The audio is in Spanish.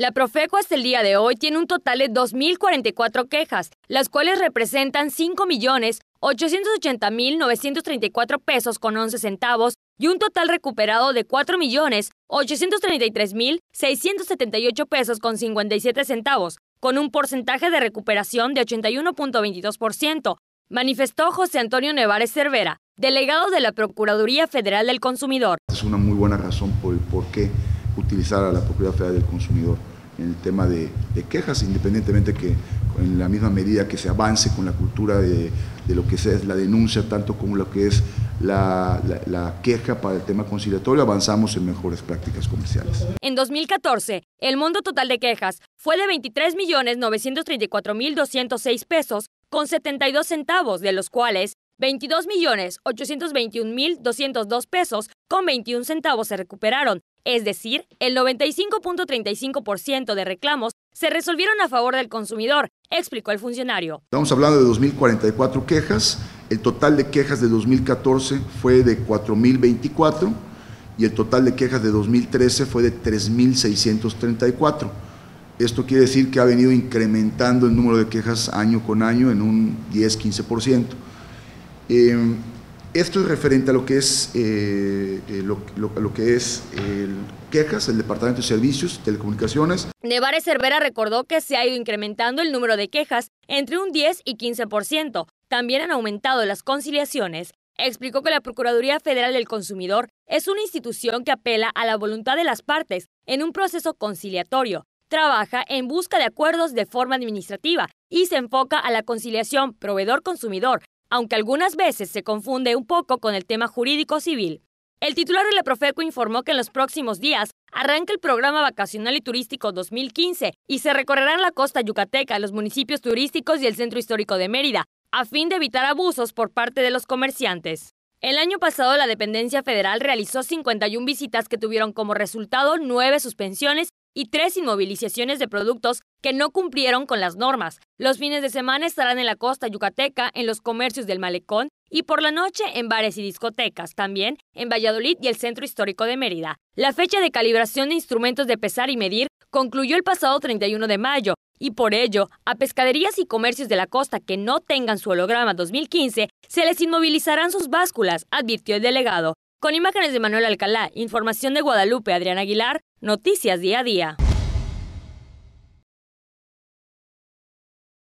La Profeco hasta el día de hoy tiene un total de 2.044 quejas, las cuales representan 5.880.934 pesos con 11 centavos y un total recuperado de 4.833.678 pesos con 57 centavos, con un porcentaje de recuperación de 81.22%, manifestó José Antonio Nevares Cervera, delegado de la Procuraduría Federal del Consumidor. Es una muy buena razón por el por qué utilizar a la Procuraduría Federal del Consumidor en el tema de, quejas, independientemente que en la misma medida que se avance con la cultura de, lo que es la denuncia, tanto como lo que es la, la, queja para el tema conciliatorio, avanzamos en mejores prácticas comerciales. En 2014, el monto total de quejas fue de 23.934.206 pesos con 72 centavos, de los cuales 22.821.202 pesos con 21 centavos se recuperaron, es decir, el 95.35% de reclamos se resolvieron a favor del consumidor, explicó el funcionario. Estamos hablando de 2.044 quejas, el total de quejas de 2014 fue de 4.024 y el total de quejas de 2013 fue de 3.634. Esto quiere decir que ha venido incrementando el número de quejas año con año en un 10-15%. Esto es referente a lo que es, eh, eh, lo, que es quejas, el Departamento de Servicios, Telecomunicaciones. Nevares Cervera recordó que se ha ido incrementando el número de quejas entre un 10 y 15%. También han aumentado las conciliaciones. Explicó que la Procuraduría Federal del Consumidor es una institución que apela a la voluntad de las partes en un proceso conciliatorio. Trabaja en busca de acuerdos de forma administrativa y se enfoca a la conciliación proveedor-consumidor aunque algunas veces se confunde un poco con el tema jurídico civil. El titular de la Profeco informó que en los próximos días arranca el programa vacacional y turístico 2015 y se recorrerán la costa yucateca, los municipios turísticos y el centro histórico de Mérida, a fin de evitar abusos por parte de los comerciantes. El año pasado la dependencia federal realizó 51 visitas que tuvieron como resultado nueve suspensiones y tres inmovilizaciones de productos que no cumplieron con las normas, los fines de semana estarán en la costa yucateca, en los comercios del malecón y por la noche en bares y discotecas, también en Valladolid y el Centro Histórico de Mérida. La fecha de calibración de instrumentos de pesar y medir concluyó el pasado 31 de mayo y por ello a pescaderías y comercios de la costa que no tengan su holograma 2015 se les inmovilizarán sus básculas, advirtió el delegado. Con imágenes de Manuel Alcalá, información de Guadalupe Adrián Aguilar, noticias día a día.